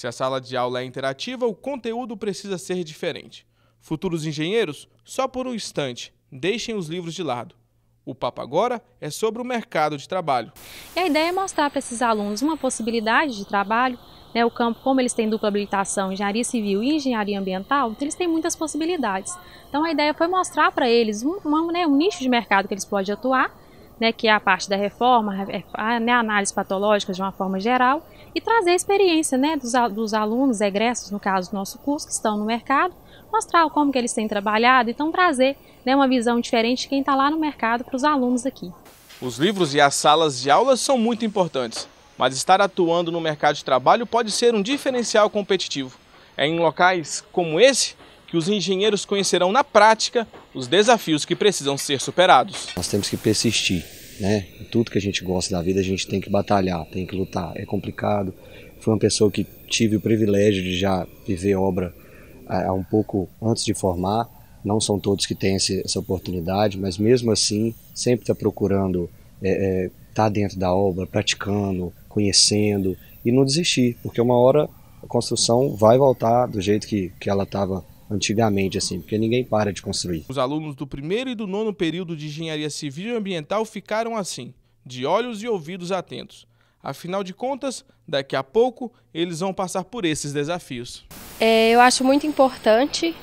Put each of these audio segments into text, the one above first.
Se a sala de aula é interativa, o conteúdo precisa ser diferente. Futuros engenheiros, só por um instante, deixem os livros de lado. O papo agora é sobre o mercado de trabalho. E a ideia é mostrar para esses alunos uma possibilidade de trabalho né, o campo, como eles têm dupla habilitação, engenharia civil e engenharia ambiental, então eles têm muitas possibilidades. Então a ideia foi mostrar para eles um, um, né, um nicho de mercado que eles podem atuar né, que é a parte da reforma, é, a, né, análise patológica de uma forma geral, e trazer a experiência né, dos, dos alunos egressos, no caso do nosso curso, que estão no mercado, mostrar como que eles têm trabalhado, então trazer né, uma visão diferente de quem está lá no mercado para os alunos aqui. Os livros e as salas de aula são muito importantes, mas estar atuando no mercado de trabalho pode ser um diferencial competitivo. É em locais como esse que os engenheiros conhecerão na prática os desafios que precisam ser superados. Nós temos que persistir, né? Tudo que a gente gosta da vida a gente tem que batalhar, tem que lutar. É complicado. Foi uma pessoa que tive o privilégio de já viver obra é, há um pouco antes de formar. Não são todos que têm essa oportunidade, mas mesmo assim sempre está procurando estar é, é, tá dentro da obra, praticando, conhecendo e não desistir, porque uma hora a construção vai voltar do jeito que, que ela estava antigamente, assim, porque ninguém para de construir. Os alunos do primeiro e do nono período de engenharia civil e ambiental ficaram assim, de olhos e ouvidos atentos. Afinal de contas, daqui a pouco eles vão passar por esses desafios. É, eu acho muito importante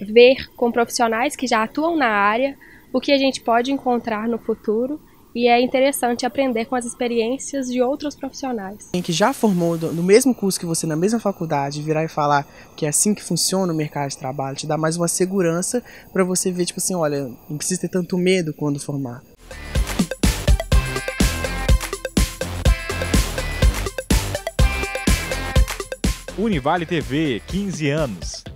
ver com profissionais que já atuam na área o que a gente pode encontrar no futuro e é interessante aprender com as experiências de outros profissionais. Quem que já formou no mesmo curso que você, na mesma faculdade, virar e falar que é assim que funciona o mercado de trabalho, te dá mais uma segurança para você ver, tipo assim, olha, não precisa ter tanto medo quando formar. Univale TV, 15 anos.